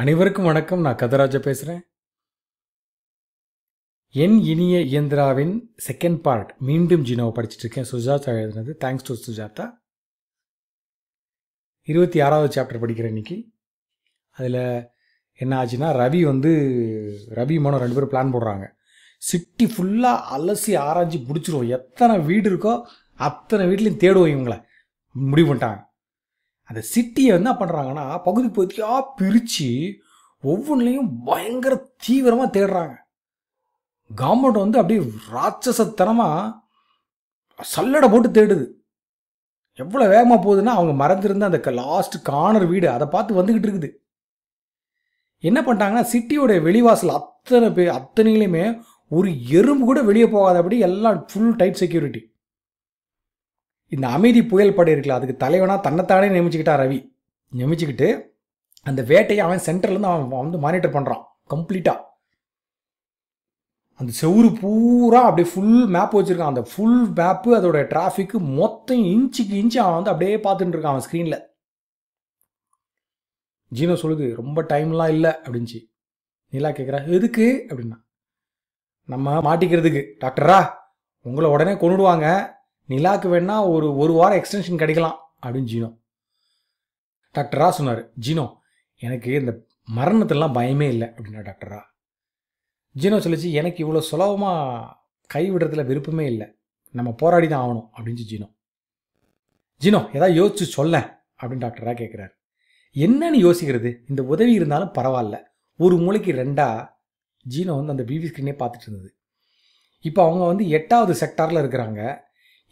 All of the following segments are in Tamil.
அனைவருக்கும் வணக்கம் நான் கதராஜா பேசுகிறேன் என் இனிய இயந்திராவின் செகண்ட் பார்ட் மீண்டும் ஜினோவை படிச்சுட்டு இருக்கேன் சுஜாதா எழுதுனது தேங்க்ஸ் டு சுஜாதா இருபத்தி ஆறாவது சாப்டர் படிக்கிறேன் இன்னைக்கு அதில் என்ன ஆச்சுன்னா ரவி வந்து ரவி மனோ ரெண்டு பேரும் பிளான் போடுறாங்க சிட்டி ஃபுல்லாக அலசி ஆராய்ச்சி பிடிச்சிருவோம் எத்தனை வீடு இருக்கோ அத்தனை வீட்லேயும் தேடுவோம் இவங்கள முடிவு பண்ணிட்டாங்க அந்த சிட்டியை என்ன பண்ணுறாங்கன்னா பகுதி பகுதியாக பிரித்து ஒவ்வொன்றிலையும் பயங்கர தீவிரமாக தேடுறாங்க கவர்மெண்ட் வந்து அப்படியே ராட்சசத்தனமாக சல்லடை போட்டு தேடுது எவ்வளோ வேகமாக போகுதுன்னா அவங்க மறந்துருந்த அந்த லாஸ்ட் கார்னர் வீடு அதை பார்த்து வந்துக்கிட்டு இருக்குது என்ன பண்ணிட்டாங்கன்னா சிட்டியோடைய வெளிவாசல் அத்தனை பேர் அத்தனையிலையுமே ஒரு எறும்பு கூட வெளியே போகாதபடி எல்லாம் ஃபுல் டைட் செக்யூரிட்டி இந்த அமைதி புயல் படை இருக்குல்ல அதுக்கு தலைவனாக தன்னைத்தானே நியமிச்சுக்கிட்டா ரவி நியமிச்சுக்கிட்டு அந்த வேட்டையை அவன் சென்டர்லேருந்து அவன் வந்து மானிட்டர் பண்ணுறான் கம்ப்ளீட்டாக அந்த செவுறு பூரா அப்படியே ஃபுல் மேப் வச்சுருக்கான் அந்த ஃபுல் மேப்பு அதோட டிராஃபிக்கு மொத்தம் இன்ச்சுக்கு இன்ச்சு அவன் வந்து அப்படியே பார்த்துட்டு இருக்கான் அவன் ஸ்க்ரீனில் ஜீனோ சொல்லுது ரொம்ப டைம்லாம் இல்லை அப்படின்ச்சு நீலா கேட்குறா எதுக்கு அப்படின்னா நம்ம மாட்டிக்கிறதுக்கு டாக்டரா உங்களை உடனே கொண்டுடுவாங்க நிலாக்கு வேணா ஒரு ஒரு வாரம் எக்ஸ்டென்ஷன் கிடைக்கலாம் அப்படின்னு ஜீனோ டாக்டரா சொன்னார் ஜீனோ எனக்கு இந்த மரணத்திலாம் பயமே இல்லை அப்படின்னா டாக்டரா ஜீனோ சொல்லிச்சு எனக்கு இவ்வளோ சுலபமாக கைவிடுறதுல விருப்பமே இல்லை நம்ம போராடி தான் ஆகணும் அப்படின்னு ஜீனோ ஜீனோ ஏதாவது யோசிச்சு சொல்ல அப்படின்னு டாக்டரா கேட்குறாரு என்னன்னு யோசிக்கிறது இந்த உதவி இருந்தாலும் பரவாயில்ல ஒரு மூளைக்கு ரெண்டா ஜீனோ வந்து அந்த பிவி ஸ்கிரீனே பார்த்துட்டு இருந்தது இப்போ அவங்க வந்து எட்டாவது செக்டாரில் இருக்கிறாங்க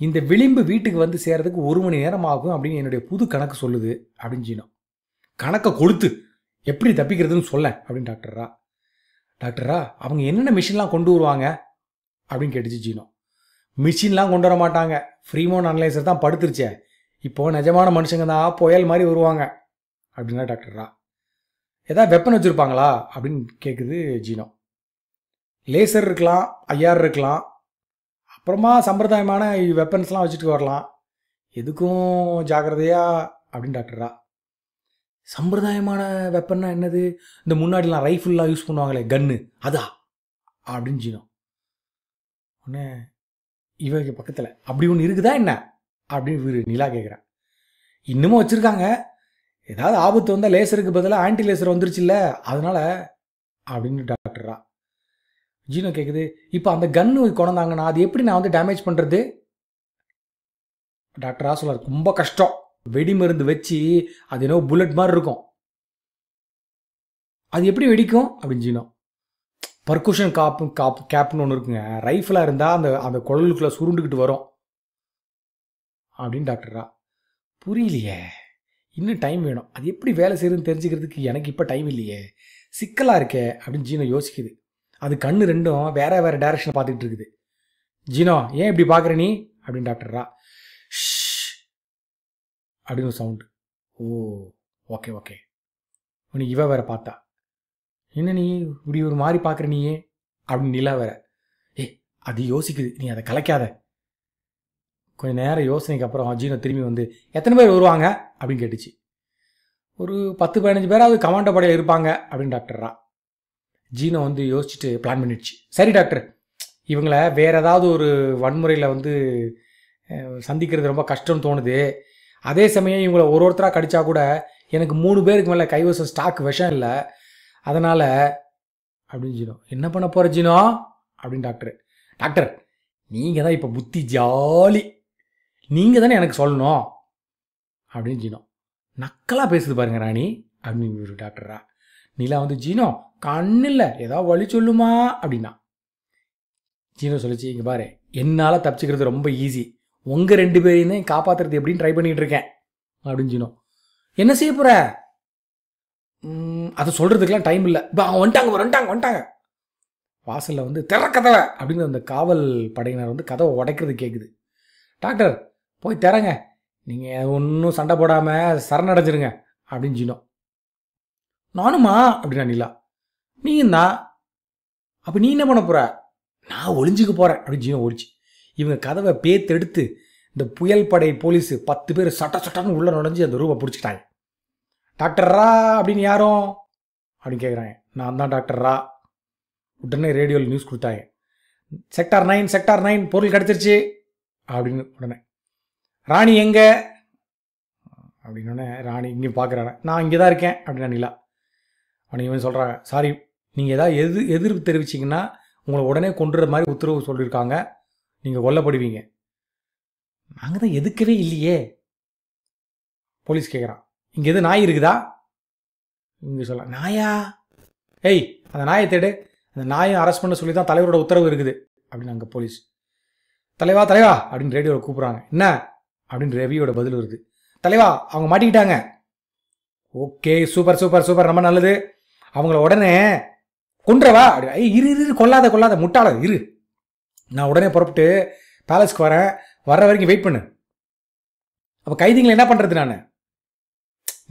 இந்த விளிம்பு வீட்டுக்கு வந்து சேர்கிறதுக்கு ஒரு மணி நேரம் ஆகும் அப்படின்னு என்னுடைய புது கணக்கு சொல்லுது அப்படின்னு சீனோ கணக்கை கொடுத்து எப்படி தப்பிக்கிறதுன்னு சொல்ல அப்படின்னு டாக்டரா டாக்டரா அவங்க என்னென்ன மிஷின்லாம் கொண்டு வருவாங்க அப்படின்னு கேட்டுச்சு ஜீனோ மிஷின்லாம் கொண்டு வர மாட்டாங்க ஃப்ரீமோன் அனலைசர் தான் படுத்துருச்சே இப்போ நிஜமான மனுஷங்க தான் புயல் மாதிரி வருவாங்க அப்படின்னா டாக்டரா ஏதாவது வெப்பன் வச்சுருப்பாங்களா அப்படின்னு கேட்குது ஜீனோ லேசர் இருக்கலாம் ஐயாறு இருக்கலாம் அப்புறமா சம்பிரதாயமான வெப்பன்ஸ்லாம் வச்சுட்டு வரலாம் எதுக்கும் ஜாக்கிரதையா அப்படின்னு டாக்டரா சம்பிரதாயமான வெப்பன்னா என்னது இந்த முன்னாடிலாம் ரைஃபிள்லாம் யூஸ் பண்ணுவாங்களே கன்னு அதா அப்படின்னு ஜீனோ உடனே இவங்க பக்கத்தில் அப்படி ஒன்று இருக்குதா என்ன அப்படின்னு நிலா கேட்குறேன் இன்னமும் வச்சுருக்காங்க ஏதாவது ஆபத்து வந்தால் லேசருக்கு பதிலாக ஆன்டி லேசர் வந்துருச்சுல்ல அதனால் அப்படின்னு டாக்டரா ஜீனோ கேட்குது இப்போ அந்த கன்னு கொண்டாங்கன்னா அது எப்படி நான் வந்து டேமேஜ் பண்ணுறது டாக்டரா சொல்லார் ரொம்ப கஷ்டம் வெடி மருந்து வச்சு அது என்ன புல்லட் மாதிரி இருக்கும் அது எப்படி வெடிக்கும் அப்படின்னு ஜீனோ பர்குஷன் காப்பு காப் கேப்னு ஒன்று இருக்குங்க ரைஃபிளாக இருந்தால் அந்த அந்த குழலுக்குள்ளே சுருண்டுக்கிட்டு வரும் அப்படின்னு டாக்டரா புரியலையே இன்னும் டைம் வேணும் அது எப்படி வேலை செய்யுதுன்னு தெரிஞ்சுக்கிறதுக்கு எனக்கு இப்போ டைம் இல்லையே சிக்கலாக இருக்கே அப்படின்னு ஜீனோ யோசிக்குது அது கண்ணு ரெண்டும் வேற வேற டைரக்ஷன் பார்த்துக்கிட்டு இருக்குது ஜீனோ ஏன் இப்படி பார்க்குற நீ அப்படின்னு டாக்டர் ரா அப்படின்னு சவுண்டு ஓ ஓகே ஓகே உனி இவ வேற பார்த்தா என்ன நீ இப்படி ஒரு மாதிரி பார்க்குற நீயே அப்படின்னு நிலா வேற ஏ அது யோசிக்குது நீ அதை கலைக்காத கொஞ்சம் நேரம் யோசனைக்கு அப்புறம் ஜீனோ திரும்பி வந்து எத்தனை பேர் வருவாங்க அப்படின்னு கேட்டுச்சு ஒரு பத்து பதினஞ்சு பேராவது கமாண்டோ படையில் இருப்பாங்க அப்படின்னு டாக்டர்ரா ஜீனோ வந்து யோசிச்சுட்டு பிளான் பண்ணிடுச்சு சரி டாக்டர் இவங்கள வேறு ஏதாவது ஒரு வன்முறையில் வந்து சந்திக்கிறது ரொம்ப கஷ்டம்னு தோணுது அதே சமயம் இவங்கள ஒரு ஒருத்தராக கடிச்சா கூட எனக்கு மூணு பேருக்கு மேலே கைவசம் ஸ்டாக் விஷம் இல்லை அதனால் அப்படின்னு ஜீனோ என்ன பண்ண போகிற ஜீனோ அப்படின்னு டாக்டர் டாக்டர் நீங்கள் தான் இப்போ புத்தி ஜாலி நீங்கள் தானே எனக்கு சொல்லணும் அப்படின்னு ஜீனோ நக்கலாக பேசுது பாருங்க ராணி அப்படின்னு ஒரு டாக்டரா நிலா வந்து ஜீனோ இல்லை ஏதாவது வழி சொல்லுமா அப்படின்னா ஜீனோ சொல்லிச்சு இங்கே பாரு என்னால் தப்பிச்சுக்கிறது ரொம்ப ஈஸி உங்கள் ரெண்டு பேரையும் தான் காப்பாற்றுறது எப்படின்னு ட்ரை பண்ணிகிட்டு இருக்கேன் அப்படின்னு ஜீனோ என்ன செய்ய போகிற அதை சொல்கிறதுக்கெலாம் டைம் இல்லை இப்போ அவங்க வந்துட்டாங்க வந்துட்டாங்க வந்துட்டாங்க வாசலில் வந்து திற கதவை அப்படின்னு அந்த காவல் படையினர் வந்து கதவை உடைக்கிறது கேட்குது டாக்டர் போய் தரங்க நீங்கள் ஒன்றும் சண்டை போடாமல் சரணடைஞ்சிருங்க அப்படின்னு ஜீனோ நானுமா அப்படின்னா நிலா நீயும் தான் அப்போ நீ என்ன பண்ண போகிற நான் ஒளிஞ்சிக்க போகிறேன் அப்படின்னு ஜீவன் ஒழிச்சு இவங்க கதவை பேத்தெடுத்து இந்த புயல் படை போலீஸு பத்து பேர் சட்ட சட்டன்னு உள்ளே நுழைஞ்சு அந்த ரூபா பிடிச்சிட்டாங்க டாக்டர்ரா அப்படின்னு யாரும் அப்படின்னு கேட்குறாங்க நான் தான் டாக்டர்ரா உடனே ரேடியோவில் நியூஸ் கொடுத்தாங்க செக்டார் நைன் செக்டார் நைன் பொருள் கிடச்சிருச்சு அப்படின்னு உடனே ராணி எங்கே உடனே ராணி இங்கே பார்க்குறாங்க நான் இங்கே தான் இருக்கேன் அப்படின்னு நிலா அப்படின்னு இவன் சொல்கிறாங்க சாரி நீங்கள் எதாவது எது எதிர்ப்பு தெரிவிச்சிங்கன்னா உங்களை உடனே கொண்டுற மாதிரி உத்தரவு சொல்லியிருக்காங்க நீங்கள் கொல்லப்படுவீங்க நாங்கள் தான் எதுக்கவே இல்லையே போலீஸ் கேட்குறான் இங்கே எது நாய் இருக்குதா இங்கே சொல்ல நாயா ஏய் அந்த நாயை தேடு அந்த நாயை அரெஸ்ட் பண்ண சொல்லி தான் தலைவரோட உத்தரவு இருக்குது அப்படின்னு அங்கே போலீஸ் தலைவா தலைவா அப்படின்னு ரேடியோவில் கூப்பிட்றாங்க என்ன அப்படின்னு ரவியோட பதில் வருது தலைவா அவங்க மாட்டிக்கிட்டாங்க ஓகே சூப்பர் சூப்பர் சூப்பர் ரொம்ப நல்லது அவங்கள உடனே கொன்றவா அப்படி இரு இரு கொல்லாத கொல்லாத முட்டாளர் இரு நான் உடனே புறப்பட்டு பேலஸ்க்கு வரேன் வர்ற வரைக்கும் வெயிட் பண்ணு அப்போ கைதிங்களை என்ன பண்ணுறது நான்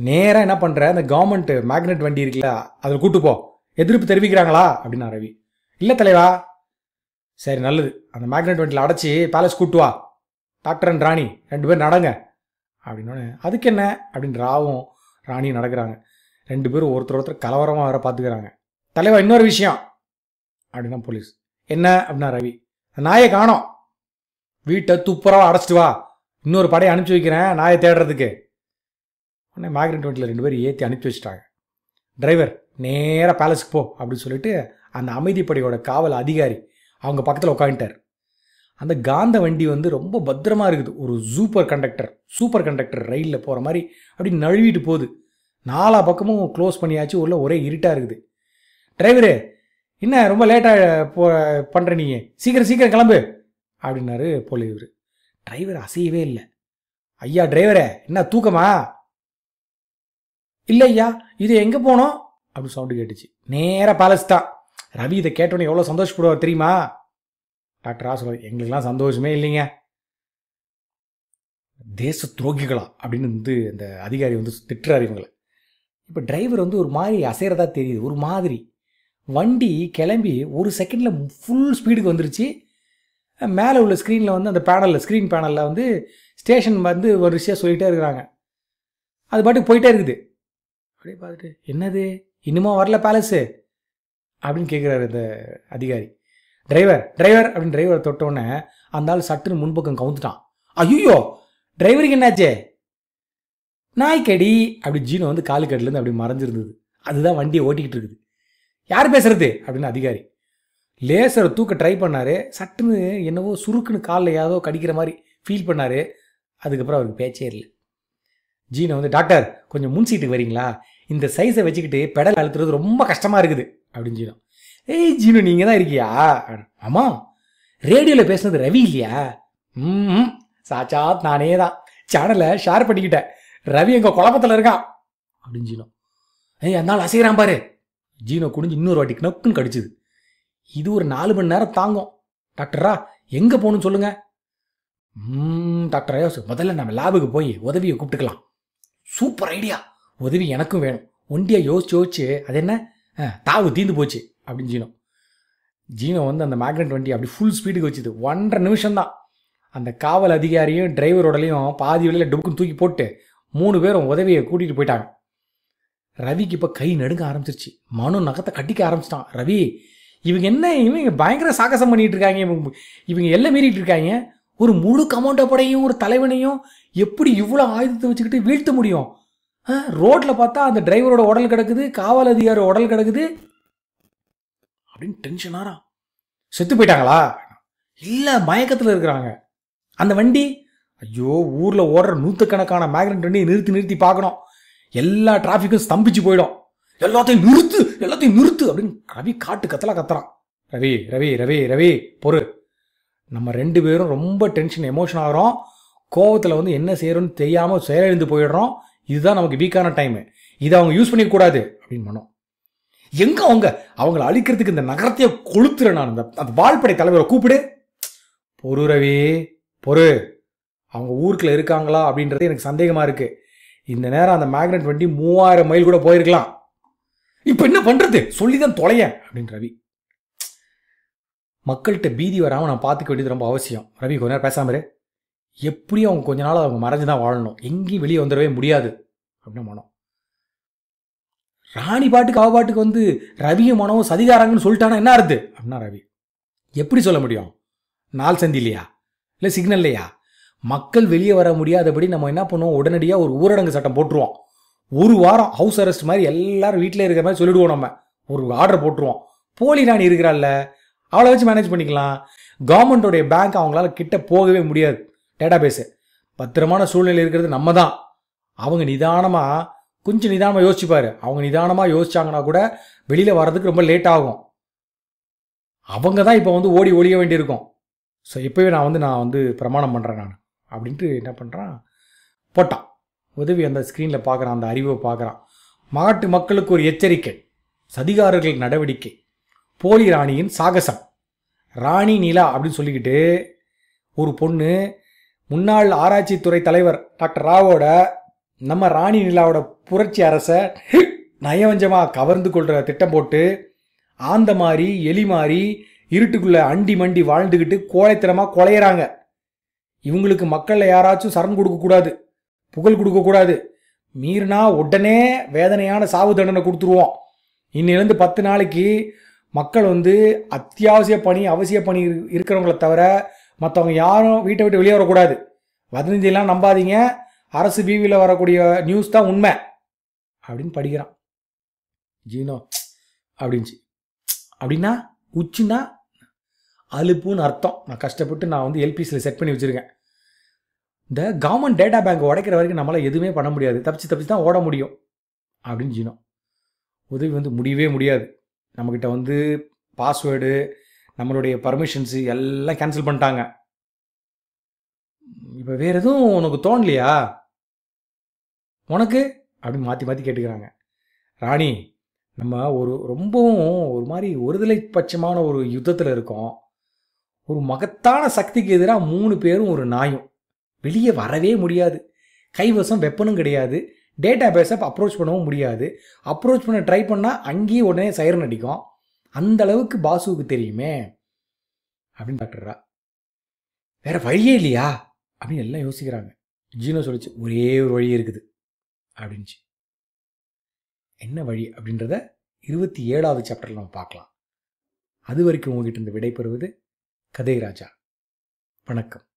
நேராக என்ன பண்ணுறேன் அந்த கவர்மெண்ட் மேக்னெட் வண்டி இருக்குல்ல அதில் கூட்டு போ எதிர்ப்பு தெரிவிக்கிறாங்களா அப்படின்னா ரவி இல்லை தலைவா சரி நல்லது அந்த மேக்னெட் வண்டியில் அடைச்சி பேலஸ் கூட்டு வா டாக்டர் அண்ட் ராணி ரெண்டு பேர் நடங்க அப்படின்னு அதுக்கு என்ன அப்படின்னு ராவும் ராணியும் நடக்கிறாங்க ரெண்டு பேரும் ஒருத்தர் ஒருத்தர் கலவரமாக வேற பார்த்துக்கிறாங்க தலைவா இன்னொரு விஷயம் அப்படின்னா போலீஸ் என்ன அப்படின்னா ரவி நாயை காணோம் வீட்டை துப்புரவா அடைச்சிட்டு வா இன்னொரு படையை அனுப்பிச்சி வைக்கிறேன் நாயை தேடுறதுக்கு உடனே மேக்ரெண்ட் வண்டியில் ரெண்டு பேரும் ஏற்றி அனுப்பிச்சி வச்சிட்டாங்க டிரைவர் நேராக பேலஸுக்கு போ அப்படின்னு சொல்லிட்டு அந்த அமைதிப்படையோட காவல் அதிகாரி அவங்க பக்கத்தில் உட்காந்துட்டார் அந்த காந்த வண்டி வந்து ரொம்ப பத்திரமா இருக்குது ஒரு சூப்பர் கண்டக்டர் சூப்பர் கண்டக்டர் ரயிலில் போகிற மாதிரி அப்படி நழுவிட்டு போகுது நாலா பக்கமும் க்ளோஸ் பண்ணியாச்சு உள்ளே ஒரே இருட்டாக இருக்குது டிரைவரு என்ன ரொம்ப லேட்டாக போ பண்ணுற நீங்கள் சீக்கிரம் சீக்கிரம் கிளம்பு அப்படின்னாரு போலீவர் டிரைவர் அசையவே இல்லை ஐயா டிரைவரே என்ன தூக்கமா இல்லை ஐயா இது எங்கே போனோம் அப்படின்னு சவுண்டு கேட்டுச்சு நேராக பேலஸ் தான் ரவி இதை கேட்டோன்னே எவ்வளோ சந்தோஷப்படுவார் தெரியுமா டாக்டர் ஆசுவார் எங்களுக்கெல்லாம் சந்தோஷமே இல்லைங்க தேச துரோகிகளா அப்படின்னு வந்து அந்த அதிகாரி வந்து திட்டுறாரு இவங்களை இப்போ டிரைவர் வந்து ஒரு மாதிரி அசைகிறதா தெரியுது ஒரு மாதிரி வண்டி கிளம்பி ஒரு செகண்டில் ஃபுல் ஸ்பீடுக்கு வந்துருச்சு மேலே உள்ள ஸ்க்ரீனில் வந்து அந்த பேனலில் ஸ்க்ரீன் பேனலில் வந்து ஸ்டேஷன் வந்து ஒரு விஷயம் சொல்லிகிட்டே இருக்கிறாங்க அது பாட்டுக்கு போயிட்டே இருக்குது அப்படியே பார்த்துட்டு என்னது இன்னுமா வரல பேலஸு அப்படின்னு கேட்குறாரு இந்த அதிகாரி டிரைவர் டிரைவர் அப்படின்னு டிரைவரை தொட்டோன்னே அந்த ஆள் சட்டுன்னு முன்பக்கம் கவுந்துட்டான் ஐயோ டிரைவருக்கு என்னாச்சே நாய்க்கடி அப்படி ஜீனோ வந்து காலுக்கடிலேருந்து அப்படி மறைஞ்சிருந்தது அதுதான் வண்டியை ஓட்டிக்கிட்டு இருக்குது யார் பேசுறது அப்படின்னு அதிகாரி லேசரை தூக்க ட்ரை பண்ணார் சட்டுன்னு என்னவோ சுருக்குன்னு காலில் ஏதோ கடிக்கிற மாதிரி ஃபீல் பண்ணார் அதுக்கப்புறம் அவருக்கு பேச்சே இல்லை ஜீனை வந்து டாக்டர் கொஞ்சம் முன் சீட்டுக்கு வரீங்களா இந்த சைஸை வச்சுக்கிட்டு பெடல் அழுத்துறது ரொம்ப கஷ்டமாக இருக்குது அப்படின்னு ஜீனோ ஏய் ஜீனு நீங்கள் தான் இருக்கியா ஆமாம் ரேடியோவில் பேசுனது ரவி இல்லையா ம் சாச்சா நானே தான் சேனலை ஷேர் பண்ணிக்கிட்டேன் ரவி எங்கள் குழப்பத்தில் இருக்கான் அப்படின்னு ஜீனோ ஏய் அதனால் அசைகிறான் பாரு ஜீனோ குடிஞ்சு இன்னொரு வாட்டி நக்குன்னு கடிச்சுது இது ஒரு நாலு மணி நேரம் தாங்கும் டாக்டரா எங்கே போகணும்னு சொல்லுங்கள் டாக்டர் ஐயோஸ் முதல்ல நம்ம லேபுக்கு போய் உதவியை கூப்பிட்டுக்கலாம் சூப்பர் ஐடியா உதவி எனக்கும் வேணும் ஒண்டியாக யோசிச்சு யோசிச்சு அது என்ன தாவு தீந்து போச்சு அப்படின்னு ஜீனோ ஜீனோ வந்து அந்த மேக்னெட் வண்டி அப்படி ஃபுல் ஸ்பீடுக்கு வச்சுது ஒன்றரை நிமிஷம் தான் அந்த காவல் அதிகாரியும் டிரைவரோடலையும் பாதி வழியில் டுக்குன்னு தூக்கி போட்டு மூணு பேரும் உதவியை கூட்டிகிட்டு போயிட்டாங்க ரவிக்கு இப்போ கை நடுங்க ஆரம்பிச்சிருச்சு மனு நகத்தை கட்டிக்க ஆரம்பிச்சிட்டான் ரவி இவங்க என்ன இவங்க பயங்கர சாகசம் பண்ணிட்டு இருக்காங்க இவங்க இவங்க எல்லாம் மீறிட்டு இருக்காங்க ஒரு முழு கமாண்டோ படையும் ஒரு தலைவனையும் எப்படி இவ்வளோ ஆயுதத்தை வச்சுக்கிட்டு வீழ்த்த முடியும் ரோட்டில் பார்த்தா அந்த டிரைவரோட உடல் கிடக்குது காவல் அதிகாரி உடல் கிடக்குது அப்படின்னு டென்ஷன் செத்து போயிட்டாங்களா இல்லை மயக்கத்தில் இருக்கிறாங்க அந்த வண்டி ஐயோ ஊரில் ஓடுற நூற்றுக்கணக்கான மேக்னெட் ரெண்டையும் நிறுத்தி நிறுத்தி பார்க்கணும் எல்லா டிராஃபிக்கும் ஸ்தம்பிச்சு போயிடும் எல்லாத்தையும் நிறுத்து எல்லாத்தையும் நிறுத்து அப்படின்னு ரவி காட்டு கத்தலா கத்துறான் ரவி ரவி ரவி ரவி பொறு நம்ம ரெண்டு பேரும் ரொம்ப டென்ஷன் எமோஷன் ஆகிறோம் கோவத்தில் வந்து என்ன செய்யறோம்னு தெரியாமல் செயலிழந்து போயிடுறோம் இதுதான் நமக்கு வீக்கான டைமு இதை அவங்க யூஸ் பண்ணிக்கக்கூடாது அப்படின்னு பண்ணோம் எங்கே அவங்க அவங்கள அழிக்கிறதுக்கு இந்த நகரத்தையே கொளுத்துறேன் நான் அந்த அந்த வாழ்படை தலைவரை கூப்பிடு பொறு ரவி பொறு அவங்க ஊருக்குள்ள இருக்காங்களா அப்படின்றது எனக்கு சந்தேகமாக இருக்குது இந்த நேரம் அந்த மேக்னெட் வண்டி மூவாயிரம் மைல் கூட போயிருக்கலாம் இப்போ என்ன பண்ணுறது சொல்லி தான் தொலைய அப்படின்னு ரவி மக்கள்கிட்ட பீதி வராமல் நான் பார்த்துக்க வேண்டியது ரொம்ப அவசியம் ரவி கொஞ்ச நேரம் பேசாமல் எப்படியும் அவங்க கொஞ்ச நாள் அவங்க மறைஞ்சு தான் வாழணும் எங்கேயும் வெளியே வந்துடவே முடியாது அப்படின்னு மனம் ராணி பாட்டுக்கு அவ பாட்டுக்கு வந்து ரவியும் மனமும் சதிகாரங்கன்னு சொல்லிட்டானா என்ன அர்த்து அப்படின்னா ரவி எப்படி சொல்ல முடியும் நாள் சந்தி இல்லையா இல்லை சிக்னல் இல்லையா மக்கள் வெளியே வர முடியாதபடி நம்ம என்ன பண்ணுவோம் உடனடியாக ஒரு ஊரடங்கு சட்டம் போட்டுருவோம் ஒரு வாரம் ஹவுஸ் அரெஸ்ட் மாதிரி எல்லாரும் வீட்டில் இருக்கிற மாதிரி சொல்லிடுவோம் நம்ம ஒரு ஆர்டர் போட்டுருவோம் போலி ராணி இருக்கிறாள்ல அவளை வச்சு மேனேஜ் பண்ணிக்கலாம் கவர்மெண்ட்டோடைய பேங்க் அவங்களால கிட்ட போகவே முடியாது டேட்டா பேஸு பத்திரமான சூழ்நிலை இருக்கிறது நம்ம தான் அவங்க நிதானமாக கொஞ்சம் நிதானமாக யோசிச்சுப்பார் அவங்க நிதானமாக யோசிச்சாங்கன்னா கூட வெளியில் வர்றதுக்கு ரொம்ப லேட் ஆகும் அவங்க தான் இப்போ வந்து ஓடி ஒழிய வேண்டியிருக்கும் ஸோ இப்போவே நான் வந்து நான் வந்து பிரமாணம் பண்ணுறேன் நான் அப்படின்ட்டு என்ன பண்ணுறான் போட்டான் உதவி அந்த ஸ்க்ரீனில் பார்க்குறான் அந்த அறிவை பார்க்குறான் மாட்டு மக்களுக்கு ஒரு எச்சரிக்கை சதிகாரர்கள் நடவடிக்கை போலி ராணியின் சாகசம் ராணி நிலா அப்படின்னு சொல்லிக்கிட்டு ஒரு பொண்ணு முன்னாள் ஆராய்ச்சித்துறை தலைவர் டாக்டர் ராவோட நம்ம ராணி நிலாவோட புரட்சி அரசை நயவஞ்சமாக கவர்ந்து கொள்கிற திட்டம் போட்டு ஆந்த மாதிரி எலி மாதிரி இருட்டுக்குள்ளே அண்டி மண்டி வாழ்ந்துக்கிட்டு கோழைத்தனமாக குலையிறாங்க இவங்களுக்கு மக்களில் யாராச்சும் சரண் கொடுக்கக்கூடாது புகழ் கொடுக்கக்கூடாது மீறினா உடனே வேதனையான சாவு தண்டனை கொடுத்துருவோம் இன்னிலிருந்து பத்து நாளைக்கு மக்கள் வந்து அத்தியாவசிய பணி அவசிய பணி இருக்கிறவங்கள தவிர மற்றவங்க யாரும் வீட்டை விட்டு வெளியே வரக்கூடாது வதந்தியெல்லாம் நம்பாதீங்க அரசு பிவியில் வரக்கூடிய நியூஸ் தான் உண்மை அப்படின்னு படிக்கிறான் ஜீனோ அப்படின்ச்சு அப்படின்னா உச்சின்னா அலுப்புன்னு அர்த்தம் நான் கஷ்டப்பட்டு நான் வந்து எல்பிசியில் செட் பண்ணி வச்சுருக்கேன் இந்த கவர்மெண்ட் டேட்டா பேங்க் உடைக்கிற வரைக்கும் நம்மளால் எதுவுமே பண்ண முடியாது தப்பிச்சு தப்பிச்சு தான் ஓட முடியும் அப்படின்னு ஜீனம் உதவி வந்து முடியவே முடியாது நம்மக்கிட்ட வந்து பாஸ்வேர்டு நம்மளுடைய பர்மிஷன்ஸு எல்லாம் கேன்சல் பண்ணிட்டாங்க இப்போ வேறு எதுவும் உனக்கு தோணலையா உனக்கு அப்படின்னு மாற்றி மாற்றி கேட்டுக்கிறாங்க ராணி நம்ம ஒரு ரொம்பவும் ஒரு மாதிரி ஒருதலை பட்சமான ஒரு யுத்தத்தில் இருக்கோம் ஒரு மகத்தான சக்திக்கு எதிராக மூணு பேரும் ஒரு நாயும் வெளியே வரவே முடியாது கைவசம் வெப்பனும் கிடையாது டேட்டா பேஸை அப்ரோச் பண்ணவும் முடியாது அப்ரோச் பண்ண ட்ரை பண்ணால் அங்கேயே உடனே சைரன் அடிக்கும் அந்த அளவுக்கு பாசுவுக்கு தெரியுமே அப்படின்னு டாக்டர்ரா வேற வழியே இல்லையா அப்படின்னு எல்லாம் யோசிக்கிறாங்க ஜீனோ சொல்லிச்சு ஒரே ஒரு வழி இருக்குது அப்படின்ச்சு என்ன வழி அப்படின்றத இருபத்தி ஏழாவது சாப்டரில் நம்ம பார்க்கலாம் அது வரைக்கும் உங்ககிட்ட இருந்து விடைபெறுவது கதை ராஜா வணக்கம்